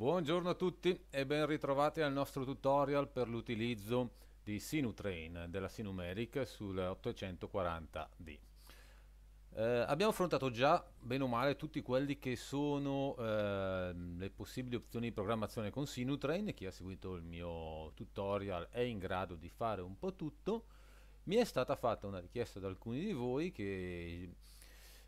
Buongiorno a tutti e ben ritrovati al nostro tutorial per l'utilizzo di Sinutrain della Sinumeric sul 840D. Eh, abbiamo affrontato già, bene o male, tutti quelli che sono eh, le possibili opzioni di programmazione con Sinutrain. Chi ha seguito il mio tutorial è in grado di fare un po' tutto. Mi è stata fatta una richiesta da alcuni di voi che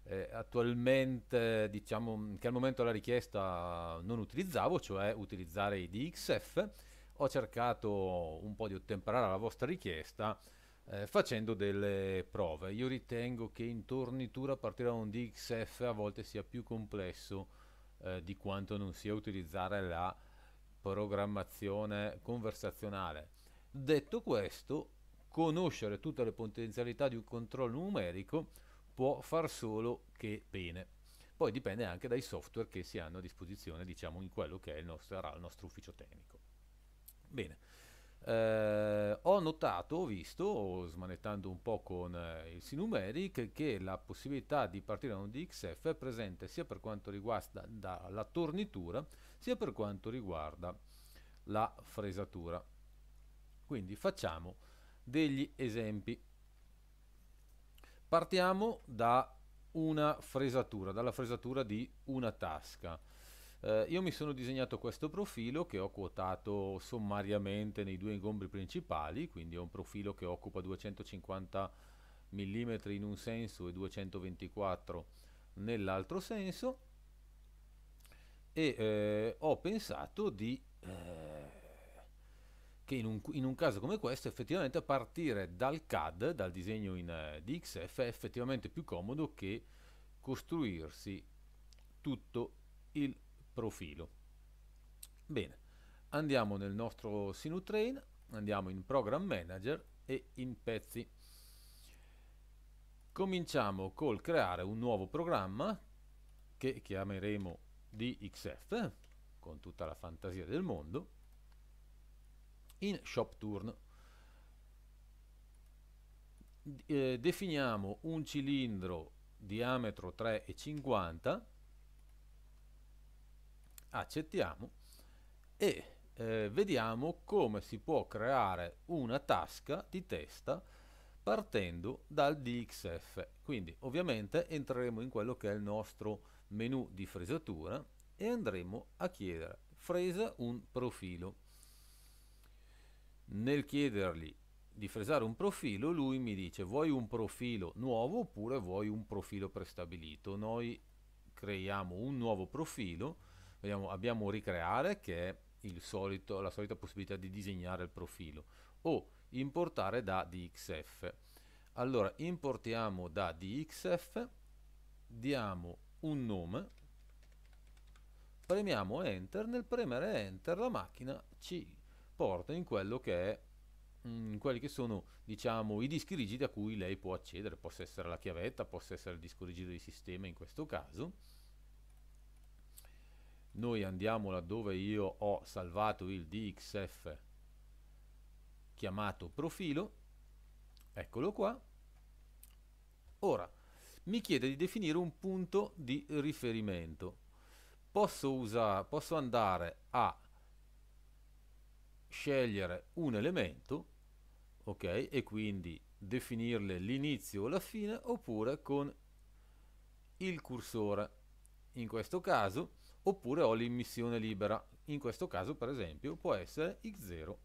eh, attualmente diciamo che al momento della richiesta non utilizzavo, cioè utilizzare i DXF. Ho cercato un po' di ottemperare la vostra richiesta eh, facendo delle prove. Io ritengo che in tornitura partire da un DXF a volte sia più complesso eh, di quanto non sia utilizzare la programmazione conversazionale. Detto questo, conoscere tutte le potenzialità di un controllo numerico può far solo che pene. Poi dipende anche dai software che si hanno a disposizione, diciamo, in quello che il nostro, il nostro ufficio tecnico. Bene. Eh, ho notato, ho visto, smanettando un po' con eh, il Sinumeric, che la possibilità di partire da un DXF è presente sia per quanto riguarda la tornitura, sia per quanto riguarda la fresatura. Quindi facciamo degli esempi. Partiamo da una fresatura, dalla fresatura di una tasca. Eh, io mi sono disegnato questo profilo che ho quotato sommariamente nei due ingombri principali, quindi è un profilo che occupa 250 mm in un senso e 224 nell'altro senso e eh, ho pensato di eh, che in un, in un, caso come questo effettivamente partire dal CAD, dal disegno in eh, DXF, è effettivamente più comodo che costruirsi tutto il profilo. Bene, andiamo nel nostro Sinutrain, andiamo in Program Manager e in pezzi. Cominciamo col creare un nuovo programma che chiameremo DXF, con tutta la fantasia del mondo, in shop turn eh, definiamo un cilindro diametro 3,50 accettiamo e eh, vediamo come si può creare una tasca di testa partendo dal DXF quindi ovviamente entreremo in quello che è il nostro menu di fresatura e andremo a chiedere fresa un profilo nel chiedergli di fresare un profilo, lui mi dice vuoi un profilo nuovo oppure vuoi un profilo prestabilito. Noi creiamo un nuovo profilo, vediamo, abbiamo ricreare che è solito, la solita possibilità di disegnare il profilo o importare da DXF. Allora importiamo da DXF, diamo un nome, premiamo Enter, nel premere Enter la macchina ci porta in quello che è mm, in quelli che sono diciamo i dischi rigidi a cui lei può accedere possa essere la chiavetta possa essere il disco rigido di sistema in questo caso noi andiamo laddove io ho salvato il dxf chiamato profilo eccolo qua ora mi chiede di definire un punto di riferimento posso, usare, posso andare a scegliere un elemento, ok, e quindi definirle l'inizio o la fine, oppure con il cursore, in questo caso, oppure ho l'immissione libera, in questo caso per esempio può essere x0,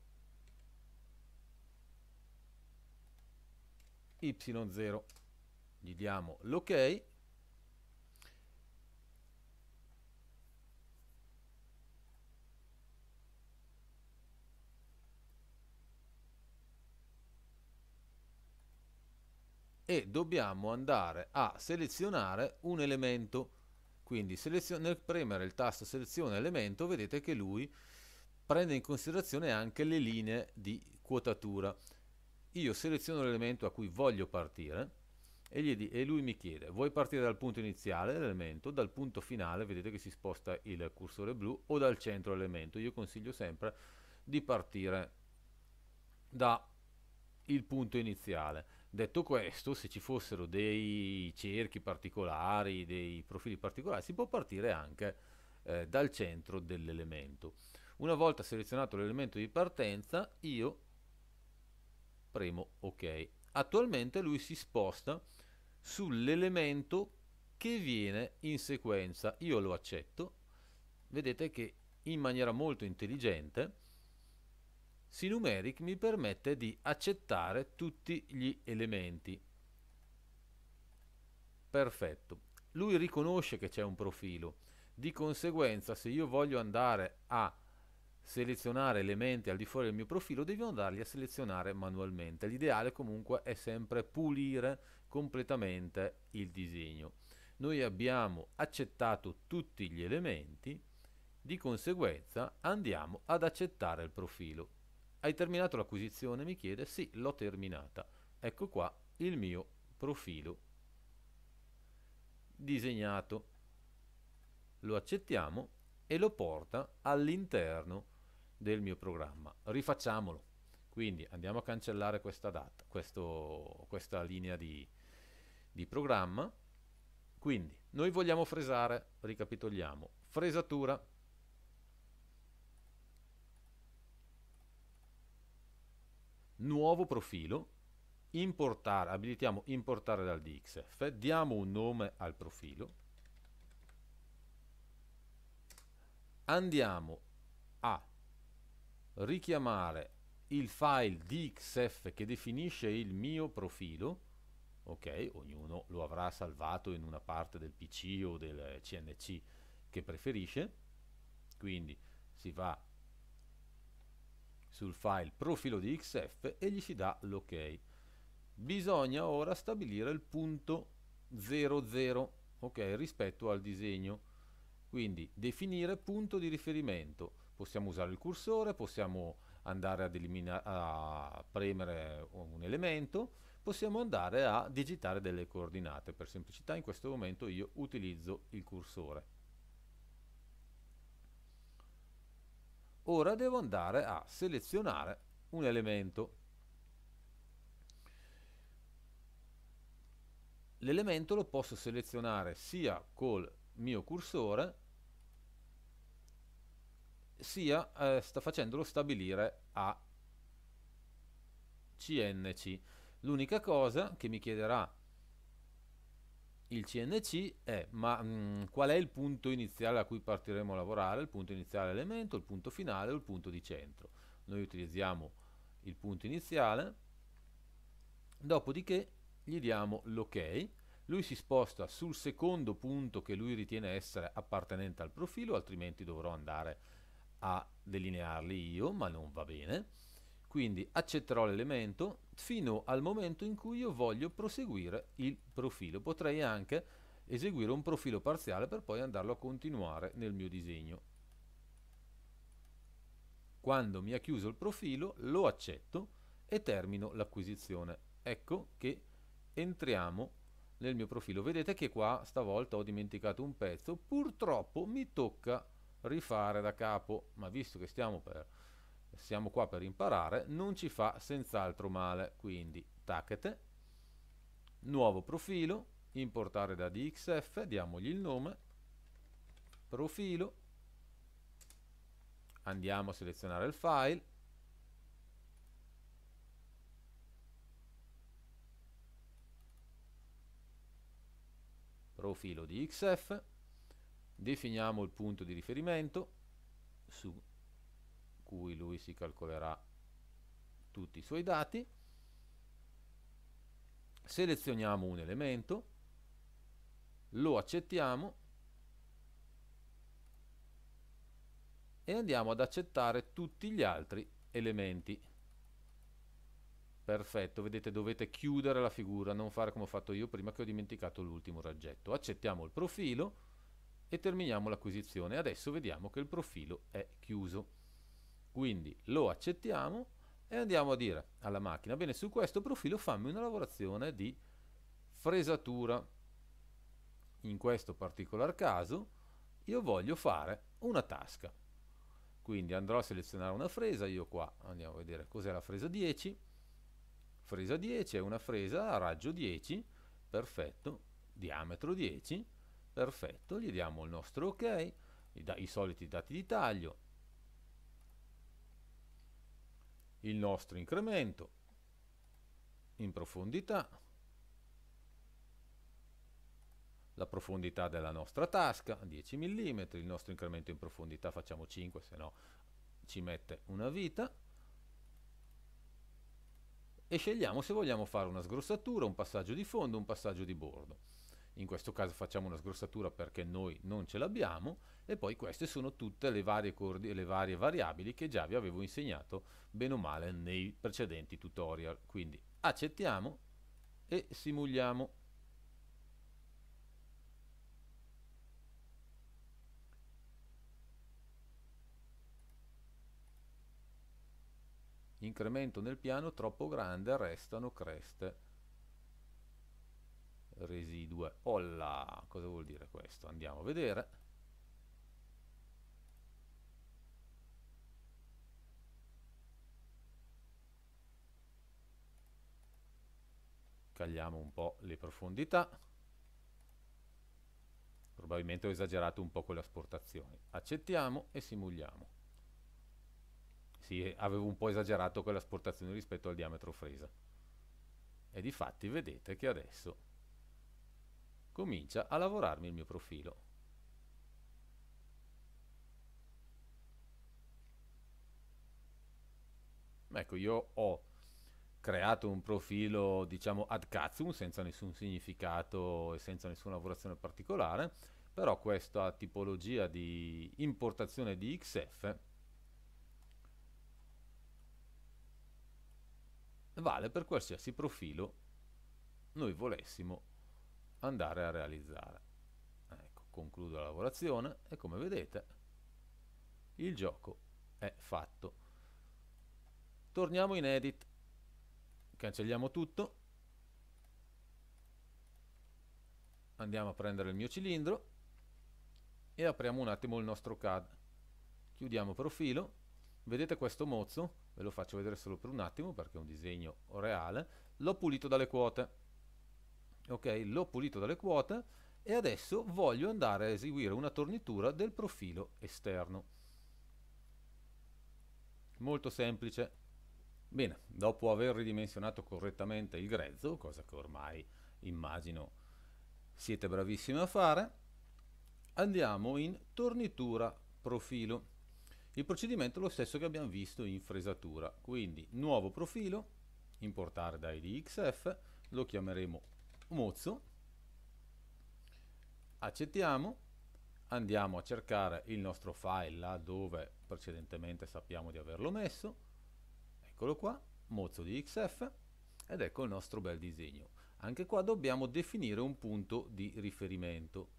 y0. Gli diamo l'ok, e dobbiamo andare a selezionare un elemento. Quindi nel premere il tasto seleziona elemento vedete che lui prende in considerazione anche le linee di quotatura. Io seleziono l'elemento a cui voglio partire e, di, e, lui mi chiede vuoi partire dal punto iniziale dell'elemento, dal punto finale, vedete che si sposta il cursore blu, o dal centro dell'elemento. Io consiglio sempre di partire dal punto iniziale Detto questo, se ci fossero dei cerchi particolari, dei profili particolari, si può partire anche eh, dal centro dell'elemento. Una volta selezionato l'elemento di partenza, io premo OK. Attualmente lui si sposta sull'elemento che viene in sequenza. Io lo accetto. Vedete che in maniera molto intelligente Sinumeric mi permette di accettare tutti gli elementi. Perfetto. Lui riconosce che c'è un profilo. Di conseguenza, se io voglio andare a selezionare elementi al di fuori del mio profilo, devo andarli a selezionare manualmente. L'ideale comunque è sempre pulire completamente il disegno. Noi abbiamo accettato tutti gli elementi, di conseguenza andiamo ad accettare il profilo. Hai terminato l'acquisizione? Mi chiede. Sì, l'ho terminata. Ecco qua il mio profilo disegnato. Lo accettiamo e lo porta all'interno del mio programma. Rifacciamolo. Quindi andiamo a cancellare questa data, questo, questa linea di, di programma. Quindi noi vogliamo fresare, ricapitoliamo, fresatura nuovo profilo, importare, abilitiamo importare dal DXF, diamo un nome al profilo, andiamo a richiamare il file DXF che definisce il mio profilo, ok, ognuno lo avrà salvato in una parte del PC o del CNC che preferisce, quindi si va sul file profilo di XF e gli si dà l'ok. Bisogna ora stabilire il punto 00 okay, rispetto al disegno. Quindi definire punto di riferimento. Possiamo usare il cursore, possiamo andare ad a premere un elemento, possiamo andare a digitare delle coordinate. Per semplicità in questo momento io utilizzo il cursore. Ora devo andare a selezionare un elemento. L'elemento lo posso selezionare sia col mio cursore sia eh, sta facendolo stabilire a CNC. L'unica cosa che mi chiederà il CNC è, ma mh, mm, qual è il punto iniziale a cui partiremo a lavorare? Il punto iniziale elemento, il punto finale o il punto di centro? Noi utilizziamo il punto iniziale, dopodiché gli diamo l'ok, lui si sposta sul secondo punto che lui ritiene essere appartenente al profilo, altrimenti dovrò andare a delinearli io, ma non va bene quindi accetterò l'elemento fino al momento in cui io voglio proseguire il profilo. Potrei anche eseguire un profilo parziale per poi andarlo a continuare nel mio disegno. Quando mi ha chiuso il profilo lo accetto e termino l'acquisizione. Ecco che entriamo nel mio profilo. Vedete che qua stavolta ho dimenticato un pezzo, purtroppo mi tocca rifare da capo, ma visto che stiamo per siamo qua per imparare, non ci fa senz'altro male. Quindi tacchete, nuovo profilo, importare da DXF, diamogli il nome, profilo, andiamo a selezionare il file, profilo DXF, definiamo il punto di riferimento su cui lui si calcolerà tutti i suoi dati. Selezioniamo un elemento, lo accettiamo e andiamo ad accettare tutti gli altri elementi. Perfetto, vedete dovete chiudere la figura, non fare come ho fatto io prima che ho dimenticato l'ultimo raggetto. Accettiamo il profilo e terminiamo l'acquisizione. Adesso vediamo che il profilo è chiuso. Quindi lo accettiamo e andiamo a dire alla macchina, bene, su questo profilo fammi una lavorazione di fresatura. In questo particolar caso io voglio fare una tasca. Quindi andrò a selezionare una fresa, io qua andiamo a vedere cos'è la fresa 10. Fresa 10 è una fresa a raggio 10, perfetto, diametro 10, perfetto, gli diamo il nostro ok, i, i soliti dati di taglio, il nostro incremento in profondità, la profondità della nostra tasca, 10 mm, il nostro incremento in profondità facciamo 5, se no ci mette una vita, e scegliamo se vogliamo fare una sgrossatura, un passaggio di fondo, un passaggio di bordo in questo caso facciamo una sgrossatura perché noi non ce l'abbiamo e poi queste sono tutte le varie, le varie, variabili che già vi avevo insegnato bene o male nei precedenti tutorial quindi accettiamo e simuliamo incremento nel piano troppo grande restano creste residue. Olla, cosa vuol dire questo? Andiamo a vedere. Cagliamo un po' le profondità. Probabilmente ho esagerato un po' con le asportazioni. Accettiamo e simuliamo. Sì, avevo un po' esagerato con le asportazioni rispetto al diametro fresa. E di fatti vedete che adesso comincia a lavorarmi il mio profilo. Ecco, io ho creato un profilo, diciamo, ad cazzo, senza nessun significato e senza nessuna lavorazione particolare, però questa tipologia di importazione di XF vale per qualsiasi profilo noi volessimo andare a realizzare. Ecco, concludo la lavorazione e come vedete il gioco è fatto. Torniamo in edit, cancelliamo tutto, andiamo a prendere il mio cilindro e apriamo un attimo il nostro CAD. Chiudiamo profilo, vedete questo mozzo, ve lo faccio vedere solo per un attimo perché è un disegno reale, l'ho pulito dalle quote ok l'ho pulito dalle quote e adesso voglio andare a eseguire una tornitura del profilo esterno molto semplice bene dopo aver ridimensionato correttamente il grezzo cosa che ormai immagino siete bravissimi a fare andiamo in tornitura profilo il procedimento è lo stesso che abbiamo visto in fresatura quindi nuovo profilo importare da idxf lo chiameremo mozzo, accettiamo, andiamo a cercare il nostro file là dove precedentemente sappiamo di averlo messo, eccolo qua, mozzo di XF, ed ecco il nostro bel disegno. Anche qua dobbiamo definire un punto di riferimento.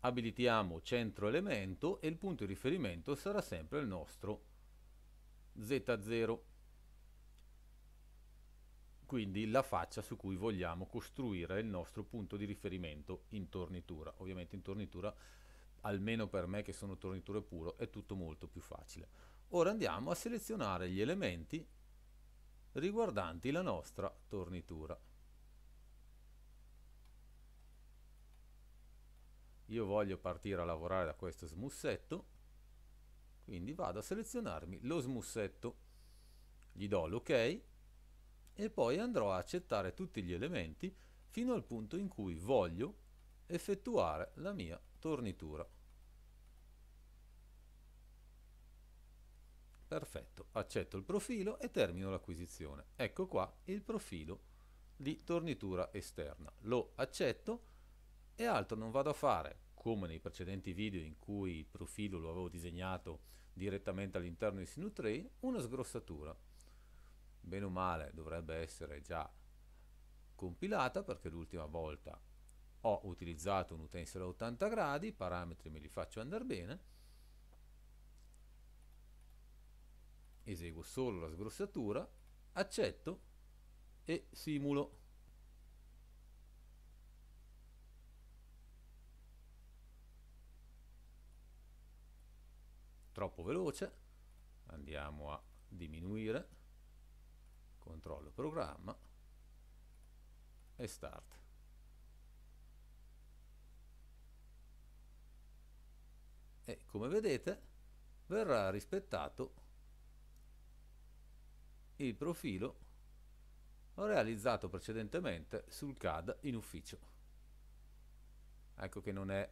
Abilitiamo centro elemento e il punto di riferimento sarà sempre il nostro Z0 quindi la faccia su cui vogliamo costruire il nostro punto di riferimento in tornitura. Ovviamente in tornitura, almeno per me che sono torniture puro, è tutto molto più facile. Ora andiamo a selezionare gli elementi riguardanti la nostra tornitura. Io voglio partire a lavorare da questo smussetto, quindi vado a selezionarmi lo smussetto, gli do l'ok, e poi andrò a accettare tutti gli elementi fino al punto in cui voglio effettuare la mia tornitura. Perfetto, accetto il profilo e termino l'acquisizione. Ecco qua il profilo di tornitura esterna. Lo accetto e altro non vado a fare, come nei precedenti video in cui il profilo lo avevo disegnato direttamente all'interno di Sinutrain, una sgrossatura bene o male dovrebbe essere già compilata perché l'ultima volta ho utilizzato un utensile a 80 gradi, i parametri me li faccio andare bene, eseguo solo la sgrossatura, accetto e simulo. Troppo veloce, andiamo a diminuire controllo programma e start e come vedete verrà rispettato il profilo realizzato precedentemente sul CAD in ufficio ecco che non è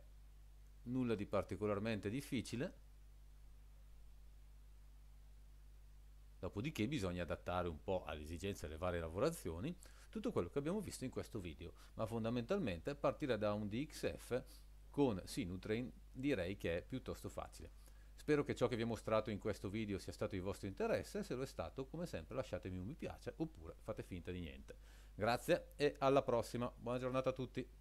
nulla di particolarmente difficile dopodiché bisogna adattare un po' alle esigenze delle varie lavorazioni tutto quello che abbiamo visto in questo video, ma fondamentalmente partire da un DXF con Sinutrain direi che è piuttosto facile. Spero che ciò che vi ho mostrato in questo video sia stato di vostro interesse, se lo è stato come sempre lasciatemi un mi piace oppure fate finta di niente. Grazie e alla prossima, buona giornata a tutti!